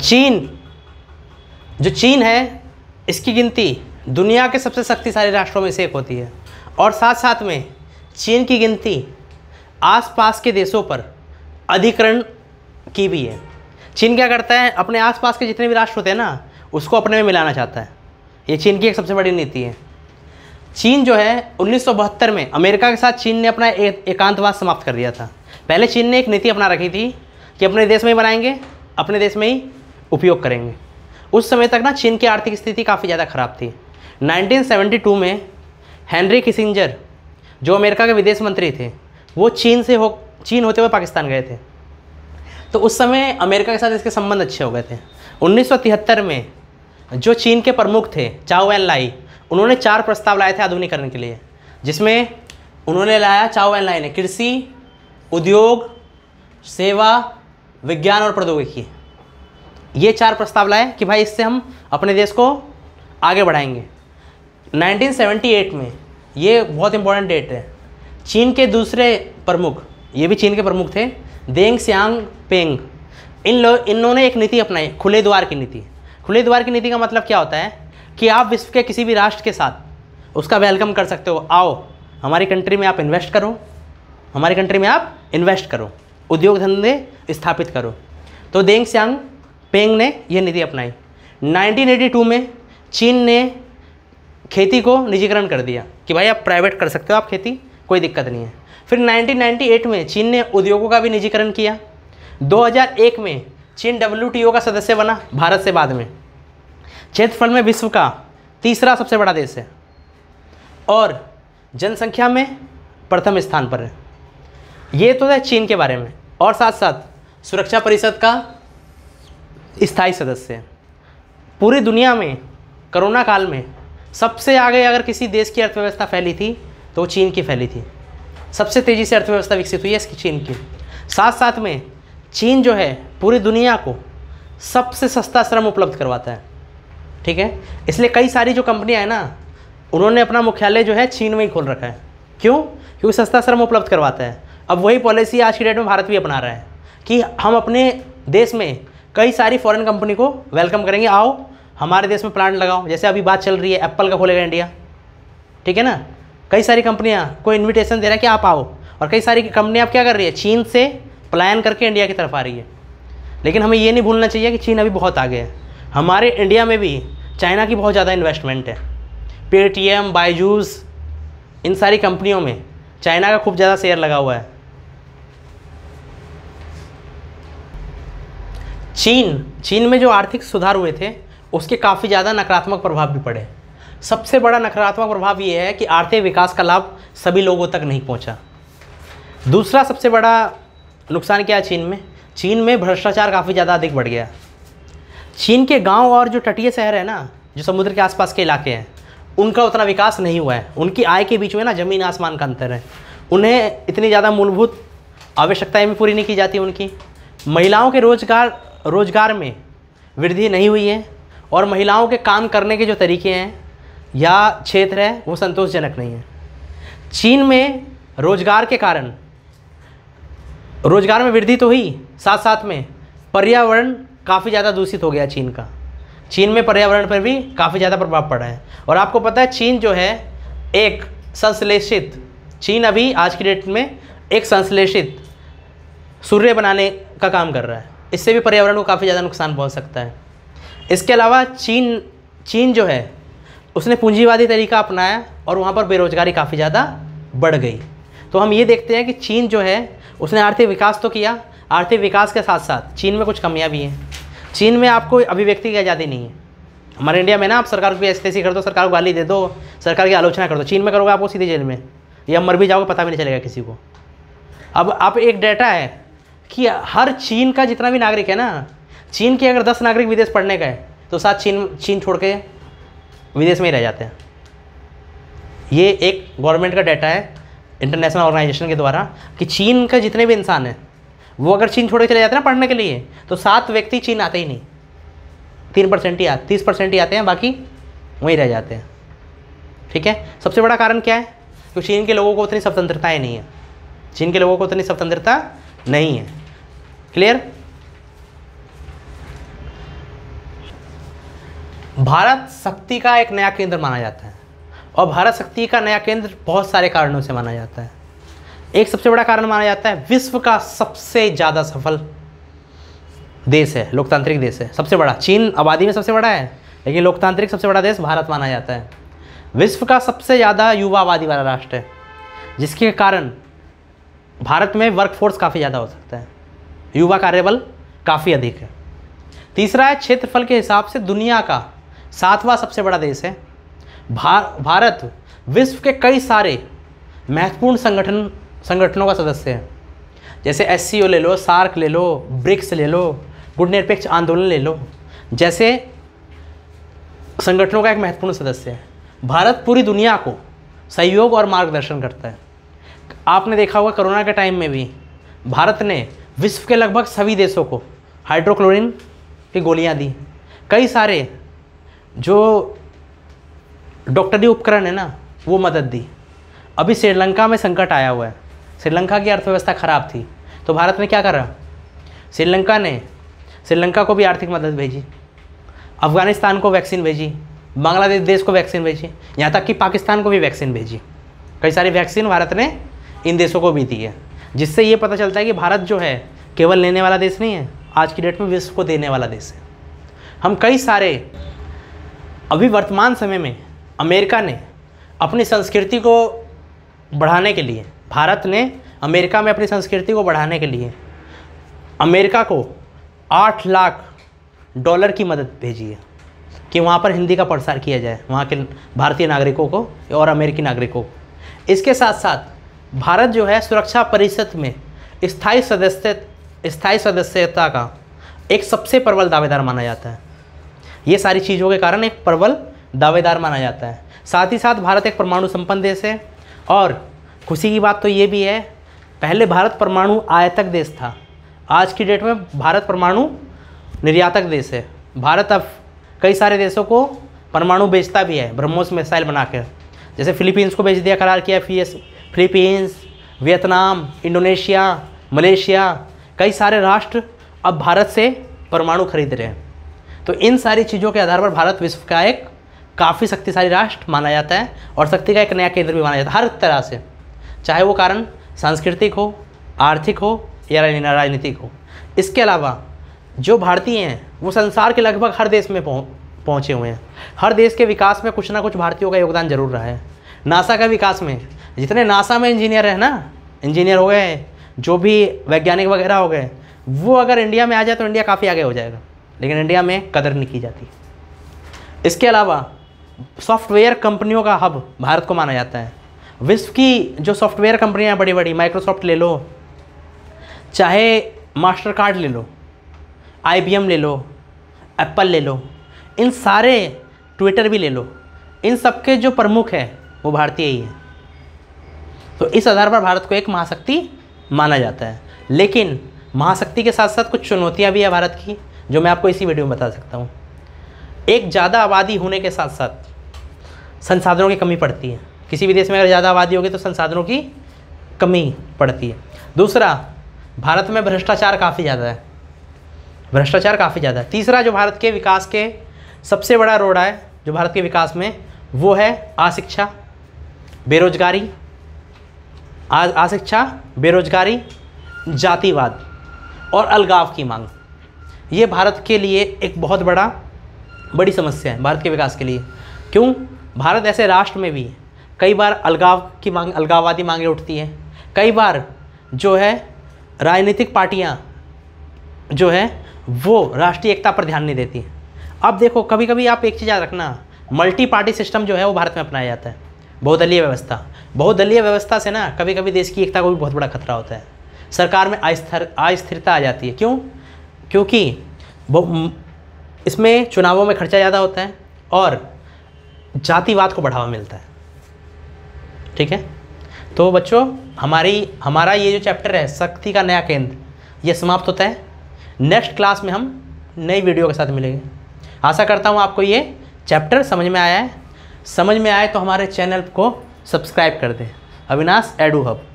चीन जो चीन है इसकी गिनती दुनिया के सबसे शक्तिशाली राष्ट्रों में से एक होती है और साथ साथ में चीन की गिनती आसपास के देशों पर अधिकरण की भी है चीन क्या करता है अपने आसपास के जितने भी राष्ट्र होते हैं ना उसको अपने में मिलाना चाहता है ये चीन की एक सबसे बड़ी नीति है चीन जो है उन्नीस में अमेरिका के साथ चीन ने अपना एकांतवाद समाप्त कर दिया था पहले चीन ने एक नीति अपना रखी थी कि अपने देश में ही बनाएंगे अपने देश में ही उपयोग करेंगे उस समय तक ना चीन की आर्थिक स्थिति काफ़ी ज़्यादा ख़राब थी 1972 में हेनरी किसिंजर जो अमेरिका के विदेश मंत्री थे वो चीन से हो चीन होते हुए पाकिस्तान गए थे तो उस समय अमेरिका के साथ इसके संबंध अच्छे हो गए थे उन्नीस में जो चीन के प्रमुख थे चाओ एन लाई उन्होंने चार प्रस्ताव लाए थे आधुनिकरण के लिए जिसमें उन्होंने लाया चाओ एन लाई ने कृषि उद्योग सेवा विज्ञान और प्रौद्योगिकी ये चार प्रस्ताव लाए कि भाई इससे हम अपने देश को आगे बढ़ाएंगे 1978 में ये बहुत इंपॉर्टेंट डेट है चीन के दूसरे प्रमुख ये भी चीन के प्रमुख थे देंग सियांग पेंग इन लोग इन्होंने एक नीति अपनाई खुले द्वार की नीति खुले द्वार की नीति का मतलब क्या होता है कि आप विश्व के किसी भी राष्ट्र के साथ उसका वेलकम कर सकते हो आओ हमारी कंट्री में आप इन्वेस्ट करो हमारी कंट्री में आप इन्वेस्ट करो उद्योग धंधे स्थापित करो तो देंग सियांग पेंग ने यह नीति अपनाई 1982 में चीन ने खेती को निजीकरण कर दिया कि भाई आप प्राइवेट कर सकते हो आप खेती कोई दिक्कत नहीं है फिर 1998 में चीन ने उद्योगों का भी निजीकरण किया 2001 में चीन डब्ल्यू का सदस्य बना भारत से बाद में क्षेत्रफल में विश्व का तीसरा सबसे बड़ा देश है और जनसंख्या में प्रथम स्थान पर है ये तो है चीन के बारे में और साथ साथ सुरक्षा परिषद का स्थायी सदस्य पूरी दुनिया में कोरोना काल में सबसे आगे अगर किसी देश की अर्थव्यवस्था फैली थी तो वो चीन की फैली थी सबसे तेज़ी से अर्थव्यवस्था विकसित हुई है इसकी चीन की साथ साथ में चीन जो है पूरी दुनिया को सबसे सस्ता श्रम उपलब्ध करवाता है ठीक है इसलिए कई सारी जो कंपनियां हैं ना उन्होंने अपना मुख्यालय जो है चीन में ही खोल रखा है क्यों क्योंकि सस्ता श्रम उपलब्ध करवाता है अब वही पॉलिसी आज की डेट में भारत भी अपना रहा है कि हम अपने देश में कई सारी फॉरेन कंपनी को वेलकम करेंगे आओ हमारे देश में प्लांट लगाओ जैसे अभी बात चल रही है एप्पल का खोलेगा इंडिया ठीक है ना कई सारी कंपनियाँ को इन्विटेशन दे रहा है कि आप आओ और कई सारी कंपनियाँ आप क्या कर रही है चीन से प्लान करके इंडिया की तरफ आ रही है लेकिन हमें ये नहीं भूलना चाहिए कि चीन अभी बहुत आगे है हमारे इंडिया में भी चाइना की बहुत ज़्यादा इन्वेस्टमेंट है पेटीएम बायजूस इन सारी कंपनियों में चाइना का खूब ज़्यादा शेयर लगा हुआ है चीन चीन में जो आर्थिक सुधार हुए थे उसके काफ़ी ज़्यादा नकारात्मक प्रभाव भी पड़े सबसे बड़ा नकारात्मक प्रभाव ये है कि आर्थिक विकास का लाभ सभी लोगों तक नहीं पहुंचा। दूसरा सबसे बड़ा नुकसान क्या है चीन में चीन में भ्रष्टाचार काफ़ी ज़्यादा अधिक बढ़ गया चीन के गांव और जो तटीय शहर है ना जो समुद्र के आसपास के इलाके हैं उनका उतना विकास नहीं हुआ है उनकी आय के बीच में ना ज़मीन आसमान का अंतर है उन्हें इतनी ज़्यादा मूलभूत आवश्यकताएँ भी पूरी नहीं की जाती उनकी महिलाओं के रोज़गार रोजगार में वृद्धि नहीं हुई है और महिलाओं के काम करने के जो तरीके हैं या क्षेत्र है वो संतोषजनक नहीं है चीन में रोजगार के कारण रोजगार में वृद्धि तो हुई साथ साथ में पर्यावरण काफ़ी ज़्यादा दूषित हो गया चीन का चीन में पर्यावरण पर भी काफ़ी ज़्यादा प्रभाव पड़ा है और आपको पता है चीन जो है एक संश्लेषित चीन अभी आज की डेट में एक संश्लेषित सूर्य बनाने का काम कर रहा है इससे भी पर्यावरण को काफ़ी ज़्यादा नुकसान पहुँच सकता है इसके अलावा चीन चीन जो है उसने पूंजीवादी तरीका अपनाया और वहाँ पर बेरोज़गारी काफ़ी ज़्यादा बढ़ गई तो हम ये देखते हैं कि चीन जो है उसने आर्थिक विकास तो किया आर्थिक विकास के साथ साथ चीन में कुछ कमियाँ भी हैं चीन में आपको अभिव्यक्ति की आज़ादी नहीं है हमारे इंडिया में ना आप सरकार की ऐसी कर दो सरकार को गाली दे दो सरकार की आलोचना कर दो चीन में करोगे आपको सीधे जेल में या मर भी जाओगे पता भी नहीं चलेगा किसी को अब आप एक डेटा है कि हर चीन का जितना भी नागरिक है ना चीन के अगर दस नागरिक विदेश पढ़ने का है तो सात चीन चीन छोड़ के विदेश में ही रह जाते हैं ये एक गवर्नमेंट का डाटा है इंटरनेशनल ऑर्गेनाइजेशन के द्वारा कि चीन का जितने भी इंसान हैं वो अगर चीन छोड़ के चले जाते हैं ना पढ़ने के लिए तो सात व्यक्ति चीन आते ही नहीं तीन परसेंट ही आते तीस परसेंट ही आते हैं बाकी वहीं रह जाते हैं ठीक है सबसे बड़ा कारण क्या है कि तो चीन के लोगों को उतनी स्वतंत्रताएँ नहीं है चीन के लोगों को उतनी स्वतंत्रता नहीं है क्लियर भारत शक्ति का एक नया केंद्र माना जाता है और भारत शक्ति का नया केंद्र बहुत सारे कारणों से माना जाता है एक सबसे बड़ा कारण माना जाता है विश्व का सबसे ज़्यादा सफल देश है लोकतांत्रिक देश है सबसे बड़ा चीन आबादी में सबसे बड़ा है लेकिन लोकतांत्रिक सबसे बड़ा देश भारत माना जाता है विश्व का सबसे ज़्यादा युवा आबादी वाला राष्ट्र है जिसके कारण भारत में वर्कफोर्स काफ़ी ज़्यादा हो सकता है युवा कार्यबल काफ़ी अधिक है तीसरा है क्षेत्रफल के हिसाब से दुनिया का सातवां सबसे बड़ा देश है भा, भारत विश्व के कई सारे महत्वपूर्ण संगठन संगठनों का सदस्य है जैसे एस ले लो सार्क ले लो ब्रिक्स ले लो गुड निरपेक्ष आंदोलन ले लो जैसे संगठनों का एक महत्वपूर्ण सदस्य है भारत पूरी दुनिया को सहयोग और मार्गदर्शन करता है आपने देखा होगा कोरोना के टाइम में भी भारत ने विश्व के लगभग सभी देशों को हाइड्रोक्लोरिन की गोलियां दी कई सारे जो डॉक्टरी उपकरण है ना वो मदद दी अभी श्रीलंका में संकट आया हुआ है श्रीलंका की अर्थव्यवस्था ख़राब थी तो भारत ने क्या करा श्रीलंका ने श्रीलंका को भी आर्थिक मदद भेजी अफगानिस्तान को वैक्सीन भेजी बांग्लादेश देश को वैक्सीन भेजी यहाँ तक कि पाकिस्तान को भी वैक्सीन भेजी कई सारी वैक्सीन भारत ने इन देशों को भी दी है जिससे ये पता चलता है कि भारत जो है केवल लेने वाला देश नहीं है आज की डेट में विश्व को देने वाला देश है हम कई सारे अभी वर्तमान समय में अमेरिका ने अपनी संस्कृति को बढ़ाने के लिए भारत ने अमेरिका में अपनी संस्कृति को बढ़ाने के लिए अमेरिका को आठ लाख डॉलर की मदद भेजी है कि वहाँ पर हिंदी का प्रसार किया जाए वहाँ के भारतीय नागरिकों को और अमेरिकी नागरिकों को इसके साथ साथ भारत जो है सुरक्षा परिषद में स्थायी सदस्य स्थायी सदस्यता का एक सबसे प्रबल दावेदार माना जाता है ये सारी चीज़ों के कारण एक प्रबल दावेदार माना जाता है साथ ही साथ भारत एक परमाणु संपन्न देश है और खुशी की बात तो ये भी है पहले भारत परमाणु आयातक देश था आज की डेट में भारत परमाणु निर्यातक देश है भारत अब कई सारे देशों को परमाणु बेचता भी है ब्रह्मोस मिसाइल बना जैसे फिलीपींस को बेच दिया करार किया फी फिलीपींस वियतनाम इंडोनेशिया मलेशिया कई सारे राष्ट्र अब भारत से परमाणु खरीद रहे हैं तो इन सारी चीज़ों के आधार पर भारत विश्व का एक काफ़ी शक्तिशाली राष्ट्र माना जाता है और शक्ति का एक नया केंद्र भी माना जाता है हर तरह से चाहे वो कारण सांस्कृतिक हो आर्थिक हो या राजनीतिक हो इसके अलावा जो भारतीय हैं वो संसार के लगभग हर देश में पहुँचे हुए हैं हर देश के विकास में कुछ ना कुछ भारतीयों का योगदान जरूर रहा है नासा का विकास में जितने नासा में इंजीनियर है ना इंजीनियर हो गए जो भी वैज्ञानिक वगैरह हो गए वो अगर इंडिया में आ जाए तो इंडिया काफ़ी आगे हो जाएगा लेकिन इंडिया में कदर नहीं की जाती इसके अलावा सॉफ्टवेयर कंपनियों का हब भारत को माना जाता है विश्व की जो सॉफ्टवेयर कंपनियाँ बड़ी बड़ी माइक्रोसॉफ्ट ले लो चाहे मास्टर कार्ड ले लो आई ले लो एप्पल ले लो इन सारे ट्विटर भी ले लो इन सबके जो प्रमुख हैं वो भारतीय ही हैं तो इस आधार पर भारत को एक महाशक्ति माना जाता है लेकिन महाशक्ति के साथ साथ कुछ चुनौतियाँ भी है भारत की जो मैं आपको इसी वीडियो में बता सकता हूँ एक ज़्यादा आबादी होने के साथ साथ संसाधनों की कमी पड़ती है किसी भी देश में अगर ज़्यादा आबादी होगी तो संसाधनों की कमी पड़ती है दूसरा भारत में भ्रष्टाचार काफ़ी ज़्यादा है भ्रष्टाचार काफ़ी ज़्यादा है तीसरा जो भारत के विकास के सबसे बड़ा रोड़ा है जो भारत के विकास में वो है अशिक्षा बेरोजगारी आज अशिक्षा बेरोजगारी जातिवाद और अलगाव की मांग ये भारत के लिए एक बहुत बड़ा बड़ी समस्या है भारत के विकास के लिए क्यों भारत ऐसे राष्ट्र में भी कई बार अलगाव की मांग अलगाववादी मांगें उठती हैं कई बार जो है राजनीतिक पार्टियाँ जो है वो राष्ट्रीय एकता पर ध्यान नहीं देती अब देखो कभी कभी आप एक चीज़ याद रखना मल्टी पार्टी सिस्टम जो है वो भारत में अपनाया जाता है बहुदलीय व्यवस्था बहुदलीय व्यवस्था से ना कभी कभी देश की एकता को भी बहुत बड़ा खतरा होता है सरकार में अस्थिर अस्थिरता आ जाती है क्यों क्योंकि इसमें चुनावों में खर्चा ज़्यादा होता है और जातिवाद को बढ़ावा मिलता है ठीक है तो बच्चों हमारी हमारा ये जो चैप्टर है शक्ति का नया केंद्र ये समाप्त होता है नेक्स्ट क्लास में हम नई वीडियो के साथ मिलेंगे आशा करता हूँ आपको ये चैप्टर समझ में आया है समझ में आए तो हमारे चैनल को सब्सक्राइब कर दें अविनाश एडू हब